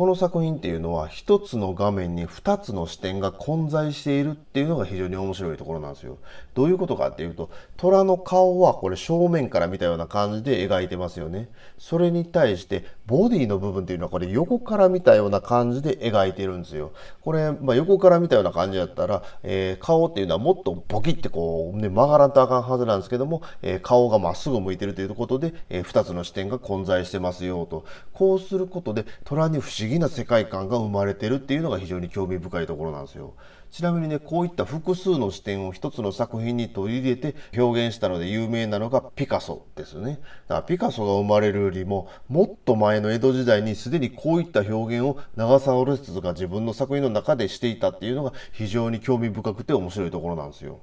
この作品っていうのは一つの画面に二つの視点が混在しているっていうのが非常に面白いところなんですよ。どういうことかっていうと虎の顔はこれ正面から見たような感じで描いてますよね。それに対してボディの部分っていうのはこれ横から見たような感じで描いてるんですよ。これ、まあ、横から見たような感じだったら、えー、顔っていうのはもっとボキってこう、ね、曲がらんとあかんはずなんですけども、えー、顔がまっすぐ向いてるということで、えー、2つの視点が混在してますよと。こうすることで虎に不思議議な世界観が生まれてるっていうのが非常に興味深いところなんですよ。ちなみにね、こういった複数の視点を一つの作品に取り入れて表現したので有名なのがピカソですね。だからピカソが生まれるよりも、もっと前の江戸時代にすでにこういった表現を長沢ロレが自分の作品の中でしていたっていうのが非常に興味深くて面白いところなんですよ。